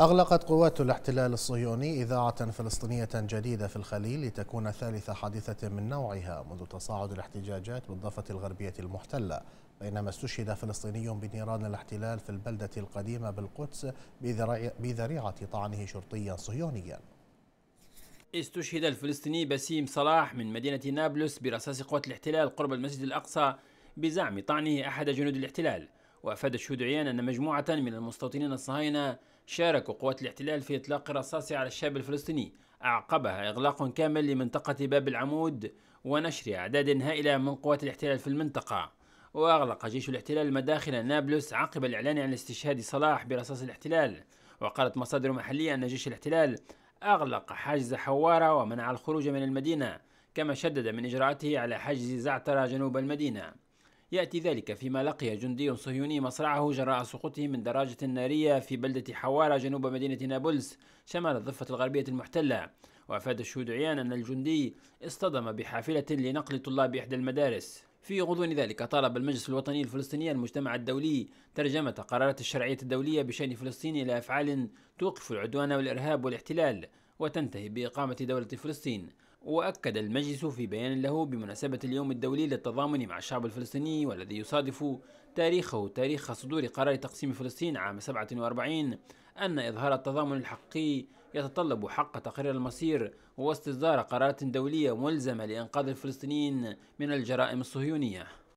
أغلقت قوات الاحتلال الصهيوني إذاعة فلسطينية جديدة في الخليل لتكون ثالث حادثة من نوعها منذ تصاعد الاحتجاجات بالضفة الغربية المحتلة بينما استشهد فلسطيني بنيران الاحتلال في البلدة القديمة بالقدس بذريعة طعنه شرطيا صهيونيا استشهد الفلسطيني بسيم صلاح من مدينة نابلس برصاص قوات الاحتلال قرب المسجد الأقصى بزعم طعنه أحد جنود الاحتلال وأفاد الشهود عيان أن مجموعة من المستوطنين الصهاينة شاركوا قوات الاحتلال في إطلاق الرصاص على الشعب الفلسطيني أعقبها إغلاق كامل لمنطقة باب العمود ونشر أعداد هائلة من قوات الاحتلال في المنطقة وأغلق جيش الاحتلال مداخل نابلس عقب الإعلان عن استشهاد صلاح برصاص الاحتلال وقالت مصادر محلية أن جيش الاحتلال أغلق حاجز حوارة ومنع الخروج من المدينة كما شدد من إجراءاته على حاجز زعترة جنوب المدينة يأتي ذلك فيما لقي جندي صهيوني مصرعه جراء سقوطه من دراجة نارية في بلدة حوارة جنوب مدينة نابلس شمال الضفة الغربية المحتلة وأفاد الشهود عيان أن الجندي اصطدم بحافلة لنقل طلاب إحدى المدارس في غضون ذلك طالب المجلس الوطني الفلسطيني المجتمع الدولي ترجمة قرارات الشرعية الدولية بشأن فلسطين إلى أفعال توقف العدوان والإرهاب والاحتلال وتنتهي بإقامة دولة فلسطين وأكد المجلس في بيان له بمناسبة اليوم الدولي للتضامن مع الشعب الفلسطيني والذي يصادف تاريخه تاريخ صدور قرار تقسيم فلسطين عام 47 أن إظهار التضامن الحقيقي يتطلب حق تقرير المصير واستصدار قرارات دولية ملزمة لإنقاذ الفلسطينيين من الجرائم الصهيونية